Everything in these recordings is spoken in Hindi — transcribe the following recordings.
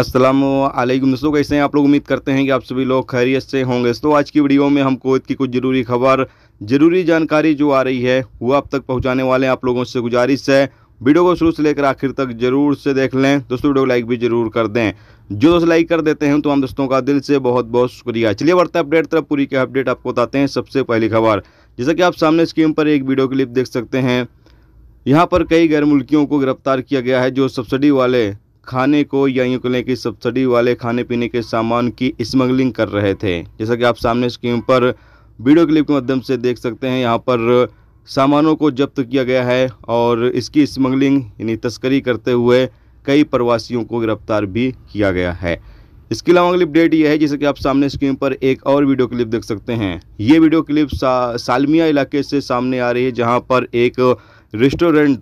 असलम दोस्तों कैसे हैं आप लोग उम्मीद करते हैं कि आप सभी लोग खैरियत से होंगे तो आज की वीडियो में हम कुवैत की कुछ ज़रूरी खबर ज़रूरी जानकारी जो आ रही है वो आप तक पहुँचाने वाले हैं आप लोगों से गुजारिश है वीडियो को शुरू से लेकर आखिर तक जरूर से देख लें दोस्तों वीडियो को लाइक भी जरूर कर दें जो दोस्त लाइक कर देते हैं तो हम दोस्तों का दिल से बहुत बहुत शुक्रिया चलिए बढ़ते अपडेट तरफ पूरी के अपडेट आपको बताते हैं सबसे पहली खबर जैसा कि आप सामने स्क्रीन पर एक वीडियो क्लिप देख सकते हैं यहाँ पर कई गैर मुल्कियों को गिरफ्तार किया गया है जो सब्सिडी वाले खाने को या यूँ कहें कि सब्सिडी वाले खाने पीने के सामान की स्मगलिंग कर रहे थे जैसा कि आप सामने स्क्रीन पर वीडियो क्लिप के माध्यम से देख सकते हैं यहाँ पर सामानों को जब्त किया गया है और इसकी स्मगलिंग यानी तस्करी करते हुए कई प्रवासियों को गिरफ्तार भी किया गया है इसके अलावा अगली अपडेट ये है जैसे कि आप सामने स्क्रीन पर एक और वीडियो क्लिप देख सकते हैं ये वीडियो क्लिप सा, सालमिया इलाके से सामने आ रही है जहाँ पर एक रेस्टोरेंट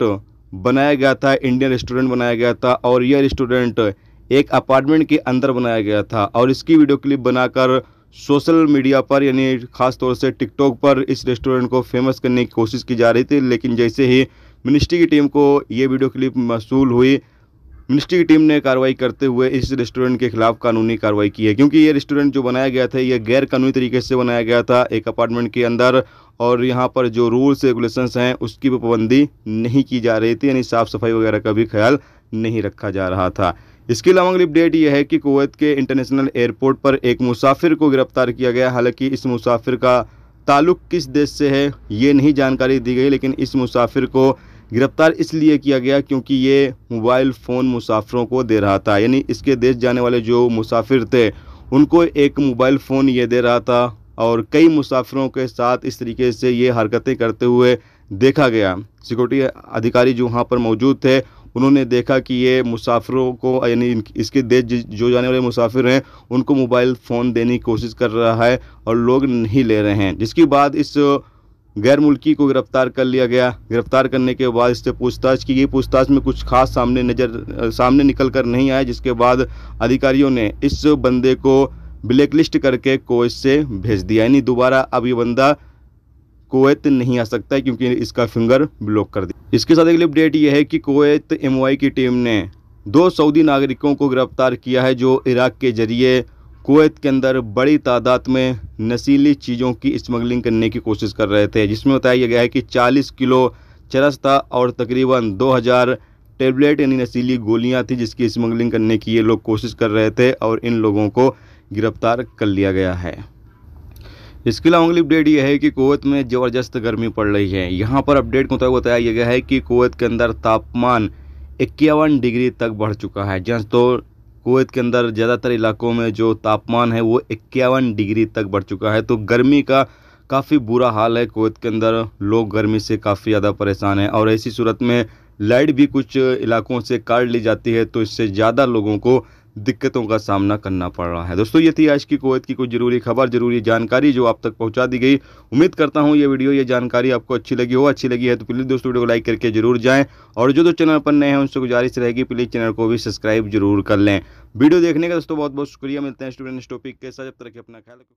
बनाया गया था इंडियन रेस्टोरेंट बनाया गया था और यह रेस्टोरेंट एक अपार्टमेंट के अंदर बनाया गया था और इसकी वीडियो क्लिप बनाकर सोशल मीडिया पर यानी खास तौर से टिकटॉक पर इस रेस्टोरेंट को फेमस करने की कोशिश की जा रही थी लेकिन जैसे ही मिनिस्ट्री की टीम को ये वीडियो क्लिप मशहूल हुई मिनिस्ट्री की टीम ने कार्रवाई करते हुए इस रेस्टोरेंट के खिलाफ कानूनी कार्रवाई की है क्योंकि ये रेस्टोरेंट जो बनाया गया था ये गैर कानूनी तरीके से बनाया गया था एक अपार्टमेंट के अंदर और यहाँ पर जो रूल्स रेगुलेशंस हैं उसकी भी पाबंदी नहीं की जा रही थी यानी साफ़ सफाई वगैरह का भी ख्याल नहीं रखा जा रहा था इसके अलावा अगली अपडेट यह है कि कुवैत के इंटरनेशनल एयरपोर्ट पर एक मुसाफिर को गिरफ्तार किया गया हालांकि इस मुसाफिर का ताल्लुक किस देश से है ये नहीं जानकारी दी गई लेकिन इस मुसाफिर को गिरफ्तार इसलिए किया गया क्योंकि ये मोबाइल फ़ोन मुसाफिरों को दे रहा था यानी इसके देश जाने वाले जो मुसाफिर थे उनको एक मोबाइल फ़ोन ये दे रहा था और कई मुसाफिरों के साथ इस तरीके से ये हरकतें करते हुए देखा गया सिक्योरिटी अधिकारी जो वहाँ पर मौजूद थे उन्होंने देखा कि ये मुसाफिरों को यानी इसके देश जो जाने वाले मुसाफिर हैं उनको मोबाइल फ़ोन देने की कोशिश कर रहा है और लोग नहीं ले रहे हैं जिसके बाद इस गैर मुल्की को गिरफ्तार कर लिया गया गिरफ्तार करने के बाद इससे पूछताछ की गई पूछताछ में कुछ खास सामने नज़र सामने निकल कर नहीं आया जिसके बाद अधिकारियों ने इस बंदे को ब्लैक लिस्ट करके कोवैत से भेज दिया यानी दोबारा अब ये बंदा कोवैत नहीं आ सकता है क्योंकि इसका फिंगर ब्लॉक कर दिया इसके साथ अगली अपडेट यह है कि कोवैत एम की टीम ने दो सऊदी नागरिकों को गिरफ्तार किया है जो इराक के जरिए कुवैत के अंदर बड़ी तादाद में नशीली चीज़ों की स्मगलिंग करने की कोशिश कर रहे थे जिसमें बताया गया है कि 40 किलो चरस था और तकरीबन 2000 टेबलेट यानी नशीली गोलियां थी जिसकी स्मगलिंग करने की ये लोग कोशिश कर रहे थे और इन लोगों को गिरफ्तार कर लिया गया है इसके अलावा अगली अपडेट यह है कि कुवैत में ज़बरदस्त गर्मी पड़ रही है यहाँ पर अपडेट के मुताबिक बताया गया है कि कुवैत के अंदर तापमान इक्यावन डिग्री तक बढ़ चुका है जहाँ तो कुवैत के अंदर ज़्यादातर इलाकों में जो तापमान है वो इक्यावन डिग्री तक बढ़ चुका है तो गर्मी का काफ़ी बुरा हाल है कुवैत के अंदर लोग गर्मी से काफ़ी ज़्यादा परेशान हैं और ऐसी सूरत में लाइट भी कुछ इलाकों से काट ली जाती है तो इससे ज़्यादा लोगों को दिक्कतों का सामना करना पड़ रहा है दोस्तों ये थी आज की कोवैत की कुछ ज़रूरी खबर ज़रूरी जानकारी जो आप तक पहुँचा दी गई उम्मीद करता हूँ ये वीडियो ये जानकारी आपको अच्छी लगी हो अच्छी लगी है तो प्लीज़ दोस्तों वीडियो को लाइक करके जरूर जाएं और जो दो चैनल पर नए हैं उनसे गुजारिश रहेगी प्लीज़ चैनल को भी सब्सक्राइब जरूर कर लें वीडियो देखने का दोस्तों बहुत बहुत शुक्रिया मिलते हैं स्टूडेंट्स टॉपिक के साथ जब तक अपना ख्याल